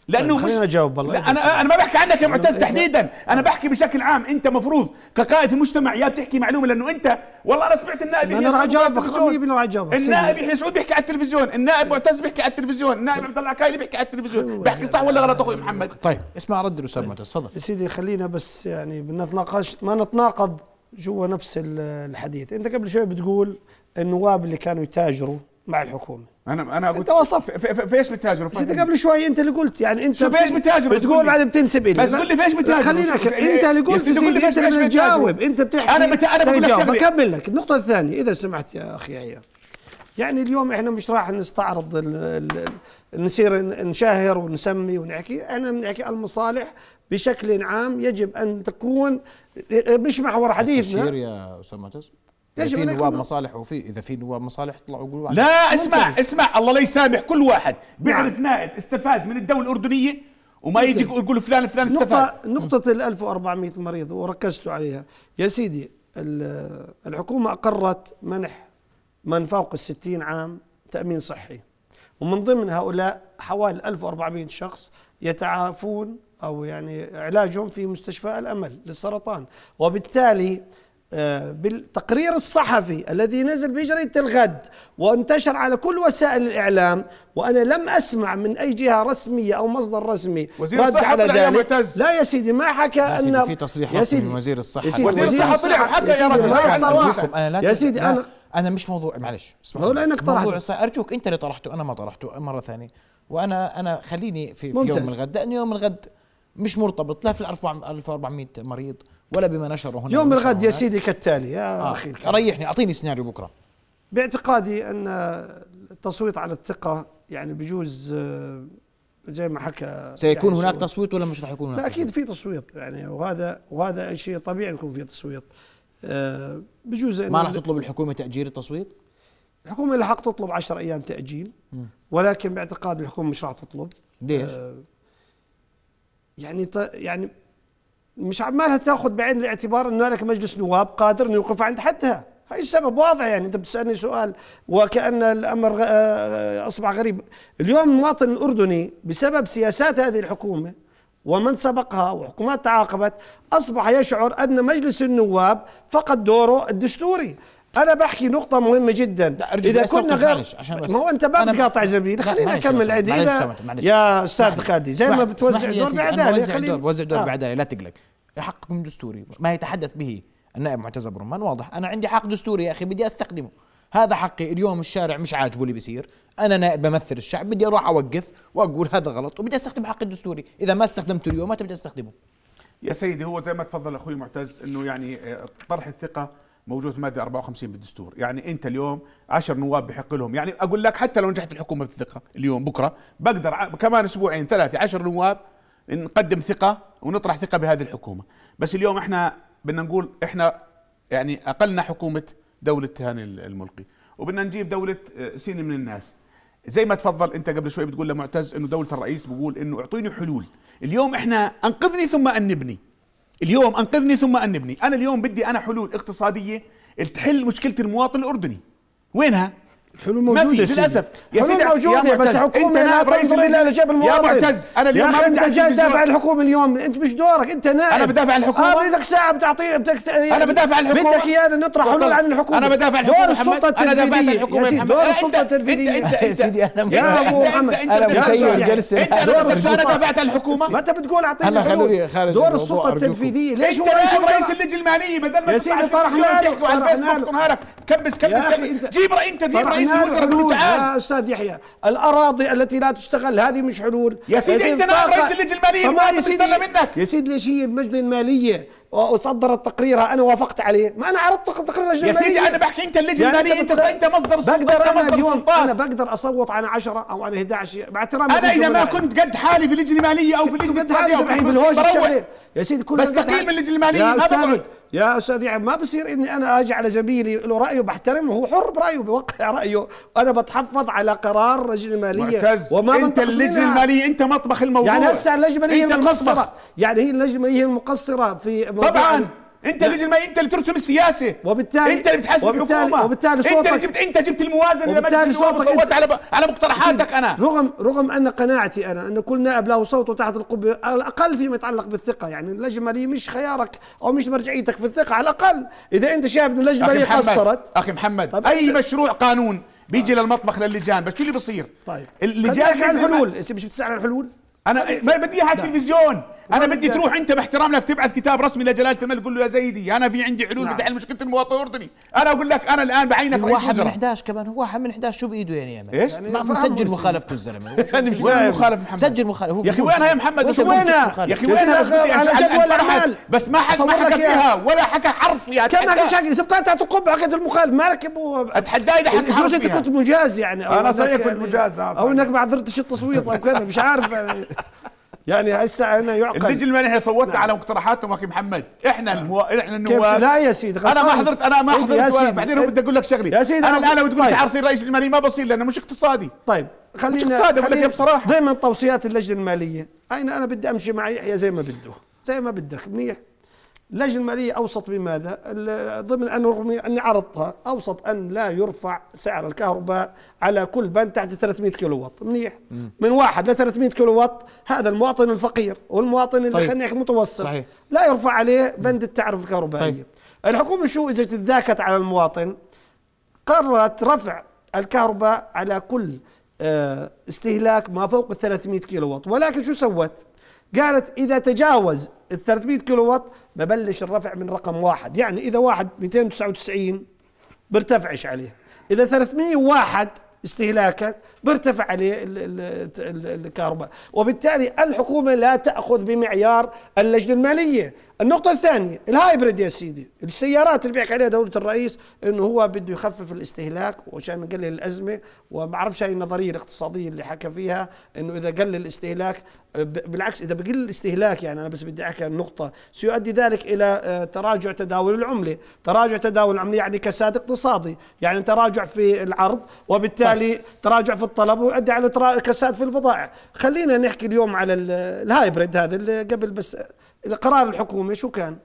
لانه طيب، مش انا اجاوب والله لا انا انا ما بحكي عنك يا معتز تحديدا انا بحكي بشكل عام انت مفروض كقائد المجتمع يا بتحكي معلومه لانه انت والله انا سمعت النائب انا راح اجاوبك 100% راح اجاوبك النائب يحيى سعود بيحكي على التلفزيون النائب معتز بيحكي على التلفزيون النائب عبد الله كايلي بيحكي على التلفزيون بحكي صح ولا غلط اخوي محمد طيب اسمع رد الاستاذ طيب. معتز تفضل يا سيدي خلينا بس يعني بنتناقش ما نتناقض جوا نفس الحديث انت قبل شوي بتقول النواب اللي كانوا يتاجروا مع الحكومه انا انا انت وصفت فيش بتهاجر بس انت قبل شوي انت اللي قلت يعني انت شوف ايش بتهاجر بتقول بعد بتنسب الي بس قول لي فيش بتهاجر خلينا انت اللي إيه، قلت انت اللي بتجاوب انت بتحكي انا بت... انا بقول لك شغله بكمل لك النقطه الثانيه اذا سمحت يا اخي عيال يعني اليوم احنا مش راح نستعرض ال... ال... نصير نشهر ونسمي ونحكي احنا بنحكي المصالح بشكل عام يجب ان تكون مش إيه، محور حديثنا التشهير يا اسامه معتز يعني يجب في نواب مصالح وفي اذا في نواب مصالح طلعوا يقولوا لا اسمع اسمع الله لا يسامح كل واحد نعم. بيعرف نعم. نائب استفاد من الدوله الاردنيه وما يجي يقول فلان فلان استفاد نقطة, نقطة ال 1400 مريض وركزت عليها يا سيدي الحكومة أقرت منح من فوق ال 60 عام تأمين صحي ومن ضمن هؤلاء حوالي 1400 شخص يتعافون أو يعني علاجهم في مستشفى الأمل للسرطان وبالتالي آه، بالتقرير الصحفي الذي نزل بجريدة الغد وانتشر على كل وسائل الإعلام وأنا لم أسمع من أي جهة رسمية أو مصدر رسمي وزير الصحة على ذلك لا يا سيدي ما حكى أن في تصريح رسمي من وزير الصحة وزير, وزير الصحة طلع حكى يا رجل ما صرح أنا لا يا سيدي أنا أنا مش موضوع معلش اسمح لي لأنك طرحت موضوع أرجوك أنت اللي طرحته أنا ما طرحته مرة ثانية وأنا أنا خليني في, في يوم الغد لأن يوم الغد مش مرتبط لا في 1400 مريض ولا بما نشره هنا يوم الغد يا سيدي كالتالي يا آه اخي الكريم ريحني اعطيني سيناريو بكره باعتقادي ان التصويت على الثقه يعني بجوز آه، زي ما حكى سيكون يعني هناك تصويت ولا مش راح يكون هناك لا اكيد في تصويت يعني وهذا وهذا شيء طبيعي يكون في تصويت آه، بجوز ما راح تطلب الحكومه تاجير التصويت؟ الحكومه لها حق تطلب 10 ايام تاجيل ولكن باعتقاد الحكومه مش راح تطلب ليش؟ آه، يعني يعني مش عمالها تاخذ بعين الاعتبار انه هناك مجلس نواب قادر انه يوقف عند حدها هاي السبب واضح يعني انت بتسالني سؤال وكان الامر آه، آه، اصبح غريب اليوم المواطن الاردني بسبب سياسات هذه الحكومه ومن سبقها وحكومات تعاقبت اصبح يشعر ان مجلس النواب فقد دوره الدستوري انا بحكي نقطه مهمه جدا اذا كنا غير ما هو انت ما بتقاطع زميلي خلينا نكمل عدينا يا استاذ خادي زي ما بتوزع دور بعداله خلينا وزع دور آه. بعداله لا تقلق حقكم دستوري ما يتحدث به النائب معتز برمان واضح انا عندي حق دستوري يا اخي بدي استخدمه هذا حقي اليوم الشارع مش عاجبه اللي بيصير انا نائب بمثل الشعب بدي اروح اوقف واقول هذا غلط وبدي استخدم حقي الدستوري اذا ما استخدمته اليوم متى بدي استخدمه يا سيدي هو زي ما تفضل اخوي معتز انه يعني آه، طرح الثقه موجود في الماده 54 بالدستور يعني انت اليوم 10 نواب بحق لهم يعني اقول لك حتى لو نجحت الحكومه بالثقه اليوم بكره بقدر كمان اسبوعين ثلاثه 10 نواب نقدم ثقه ونطرح ثقه بهذه الحكومه بس اليوم احنا بدنا نقول احنا يعني اقلنا حكومه دوله هاني الملقي وبدنا نجيب دوله آه، سين من الناس زي ما تفضل انت قبل شوي بتقول لمعتز انه دوله الرئيس بقول انه اعطيني حلول اليوم احنا انقذني ثم ان اليوم انقذني ثم انبني انا اليوم بدي انا حلول اقتصاديه تحل مشكله المواطن الاردني وينها حلول موجوده ما في للاسف يا سيدي موجوده بس حكومه لا تنظر الى جيب المواطن يا معتز انا اليوم ما بدي انت جاي تدافع عن الحكومه اليوم انت مش دورك انت نائب انا بدافع عن آه، الحكومه اه بدك ساعه بتعطيه بدك انا يعني بدافع عن الحكومه بدك اياه نطرح حلول عن الحكومه انا بدافع عن الحكومه دور السلطه التنفيذيه يا سيدي دور السلطه التنفيذيه يا سيدي انا يا ابو محمد انا مسير الجلسه انت انا دافعت عن الحكومه ما انت بتقول اعطيني خلوني خارج دور السلطه التنفيذيه ليش هو رئيس اللجنه الماليه بدل ما يا سيدي طرحنا لك كبس كبس كبس جيب انت جيب رئيس حلول يا استاذ يحيى الاراضي التي لا تشتغل هذه مش حلول يا سيدي انت رئيس اللجنه الماليه ما يستنى منك يا سيدي ليش هي اللجنه الماليه واصدر التقرير انا وافقت عليه ما انا عرضت تقرير اللجنه يا سيدي انا بحكي انت اللجنه يعني الماليه انت انت مصدر بقدر انا مصدر اليوم انا بقدر اصوت على 10 او على 11 باعترامي انا اذا ما كنت قد حالي في اللجنه الماليه او في اللجنه قد حالي في بالهوش يا سيدي كل بستقيل من اللجنه الماليه ما بقعد يا استاذ يعني ما بصير اني انا اجي على زميلي له رايه بحترمه هو حر برايه بوقع رايه انا بتحفظ على قرار اللجنه الماليه معتز. وما انت اللجنه الماليه انت مطبخ الموضوع يعني هسه اللجنه الماليه المقصره يعني هي اللجنه الماليه المقصره في طبعا انت اللي ما انت اللي ترسم السياسه وبالتالي انت اللي بتحاسب وبالتالي الحكومه وبالتالي صوتك انت اللي جبت انت جبت الموازنه وبالتالي صوتك صوت على على مقترحاتك انا رغم رغم ان قناعتي انا ان كل نائب له صوته تحت القبه على الاقل فيما يتعلق بالثقه يعني اللجنه الماليه مش خيارك او مش مرجعيتك في الثقه على الاقل اذا انت شايف ان اللجنه الماليه قصرت اخي محمد طيب، اي مشروع قانون بيجي آه. للمطبخ للجان بس شو اللي بصير طيب اللجان عن الحلول مش بتسال عن الحلول؟ انا ما بدي اياها على نعم. التلفزيون انا بدي تروح انت باحترام لك تبعث كتاب رسمي لجلاله الملك تقول له يا زيدي انا في عندي حلول نعم. بتحل مشكله المواطن الاردني انا اقول لك انا الان بعينك رئيس واحد من 11 كمان هو واحد من 11 شو بايده يعني يعمل ايش يعني مسجل مخالفته الزلمه يعني وين مخالف محمد سجل مخالفه يا اخي وينها يا محمد وينها يا اخي وينها على جدول الاعمال بس ما حد ما حكى فيها ولا حكى حرف يا كم حكيت حكي سبطات تعطي قبعه حكيت المخالف مالك اتحدى اذا حكى حرف انت كنت مجاز يعني انا صحيح كنت مجاز او انك ما حضرتش التصويت او كذا مش عارف يعني هسه انا يعقل اللجنه الماليه احنا صوتنا نعم. على مقترحاتهم اخي محمد احنا نعم. هو احنا النواب لا يا سيدي انا ما حضرت انا ما حضرت بعدين بدي اقول لك شغله يا سيدي انا الان لو تقول طيب. تعال صير رئيس الماليه ما بصير لانه مش اقتصادي طيب خلينا اقول بصراحه ضمن توصيات اللجنه الماليه اين انا بدي امشي مع يحيى زي ما بده زي ما بدك منيح اللجنة المالية أوصت بماذا؟ ضمن أن رغم أني عرضتها أوصت أن لا يرفع سعر الكهرباء على كل بند تحت 300 كيلو واط منيح من واحد ل 300 كيلو واط هذا المواطن الفقير والمواطن اللي طيب. خلينا متوسط صحيح. لا يرفع عليه بند التعرف الكهربائية طيب. الحكومة شو إذا تذاكت على المواطن قررت رفع الكهرباء على كل آه، استهلاك ما فوق ال 300 كيلو واط ولكن شو سوت؟ قالت اذا تجاوز ال 300 كيلو وات ببلش الرفع من رقم واحد يعني اذا واحد 299 برتفعش عليه اذا 301 استهلاكا بيرتفع عليه الكهرباء وبالتالي الحكومة لا تأخذ بمعيار اللجنة المالية النقطة الثانية الهايبريد يا سيدي السيارات اللي بيحكي عليها دولة الرئيس انه هو بده يخفف الاستهلاك وعشان يقلل الأزمة وما بعرفش هاي النظرية الاقتصادية اللي حكى فيها انه إذا قلل الاستهلاك بالعكس إذا بقل الاستهلاك يعني أنا بس بدي أحكي النقطة سيؤدي ذلك إلى آه، تراجع تداول العملة تراجع تداول العملة يعني كساد اقتصادي يعني تراجع في العرض وبالتالي طيب. تراجع في الطلب ويؤدي على كساد في البضائع خلينا نحكي اليوم على الهايبريد هذا اللي قبل بس قرار الحكومه شو كان؟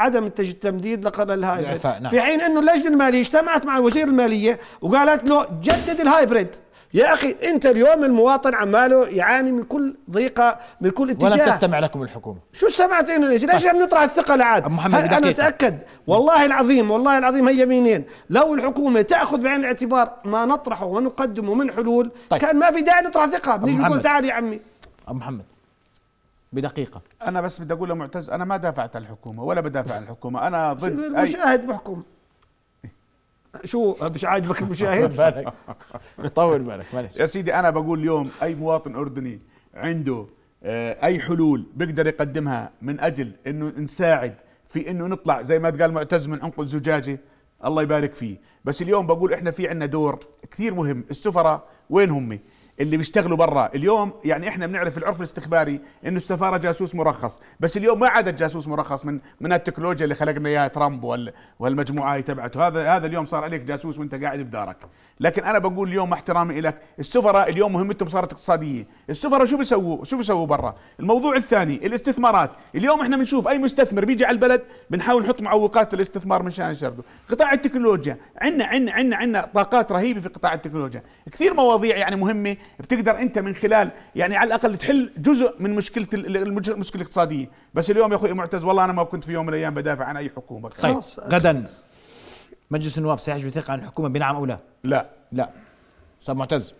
عدم التمديد لقرار الهايبريد نعم. في حين انه اللجنه الماليه اجتمعت مع وزير الماليه وقالت له جدد الهايبريد يا اخي انت اليوم المواطن عماله يعاني من كل ضيقه من كل اتجاه ولم تستمع لكم الحكومه شو استمعت لنا ليش؟ طيب. ليش عم نطرح الثقه لعاد محمد انا اتاكد والله العظيم والله العظيم هي يمينين لو الحكومه تاخذ بعين الاعتبار ما نطرحه ونقدمه من حلول طيب. كان ما في داعي نطرح ثقه بنيجي نقول تعال يا عمي ابو محمد بدقيقة أنا بس بدي أقول لمعتز أنا ما دافعت عن الحكومة ولا بدافع عن الحكومة أنا ضد المشاهد أي... محكم شو مش عاجبك المشاهد؟ بالك طول بالك معلش يا سيدي أنا بقول اليوم أي مواطن أردني عنده آه، أي حلول بيقدر يقدمها من أجل إنه نساعد في إنه نطلع زي ما قال معتز من عنق الزجاجة الله يبارك فيه بس اليوم بقول إحنا في عندنا دور كثير مهم السفراء وين هم؟ اللي بيشتغلوا برا اليوم يعني احنا بنعرف العرف الاستخباري انه السفاره جاسوس مرخص بس اليوم ما عاد الجاسوس مرخص من من التكنولوجيا اللي خلقنا اياها ترامب والمجموعه هي تبعته هذا هذا اليوم صار عليك جاسوس وانت قاعد بدارك لكن انا بقول اليوم احترامي لك السفراء اليوم مهمتهم صارت اقتصاديه السفراء شو بيسووا شو بيسووا برا الموضوع الثاني الاستثمارات اليوم احنا بنشوف اي مستثمر بيجي على البلد بنحاول نحط معوقات الاستثمار مشان نشرده قطاع التكنولوجيا عندنا عندنا عندنا طاقات رهيبه في قطاع التكنولوجيا كثير مواضيع يعني مهمه بتقدر انت من خلال يعني على الاقل تحل جزء من مشكله المشكله الاقتصاديه بس اليوم يا اخوي معتز والله انا ما كنت في يوم من الايام بدافع عن اي حكومه طيب غدا مجلس النواب سيحجب الثقه عن الحكومه بنعم او لا لا لا استاذ معتز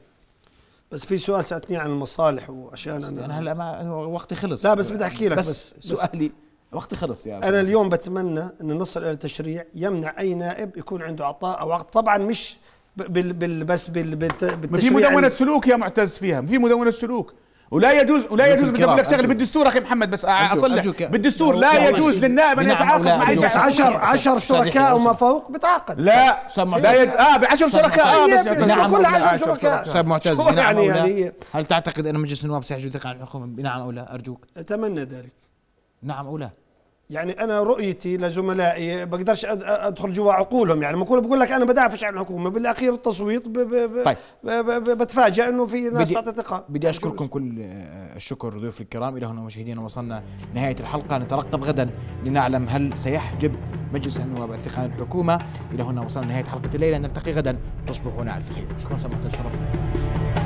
بس في سؤال سالتني عن المصالح وعشان انا انا هلا ما وقتي خلص لا بس بدي احكي لك بس, بس سؤالي وقتي خلص يا أنا اليوم بتمنى أن نصل إلى تشريع يمنع أي نائب يكون عنده عطاء أو عقد طبعا مش بال بال بس بال بت في مدونه سلوك يا معتز فيها في مدونه سلوك ولا يجوز ولا يجوز بدي اقول لك شغله بالدستور اخي محمد بس اصلح بالدستور لا يجوز للنائب ان نعم، يتعاقد مع 10 10 شركاء وما فوق بتعاقد لا لا يجوز اه ب 10 شركاء اه بس, كل نعم، 10 شركاء استاذ معتز يعني, يعني هل تعتقد ان مجلس النواب سيحجب ثقه عن الحكومه بنعم او لا ارجوك اتمنى ذلك نعم او لا يعني انا رؤيتي لزملائي بقدرش ادخل جوا عقولهم يعني بقول بقول لك انا بدافع عن الحكومه بالاخير التصويت ب ب طيب. ب ب بتفاجئ انه في ناس تعطي ثقه بدي اشكركم كل آه، الشكر ضيوف الكرام الى هنا مشاهدينا وصلنا نهايه الحلقه نترقب غدا لنعلم هل سيحجب مجلس النواب الثقه عن الحكومه الى هنا وصلنا نهايه حلقه الليله نلتقي غدا تصبحون على الف خير شكرا سماحه الشرف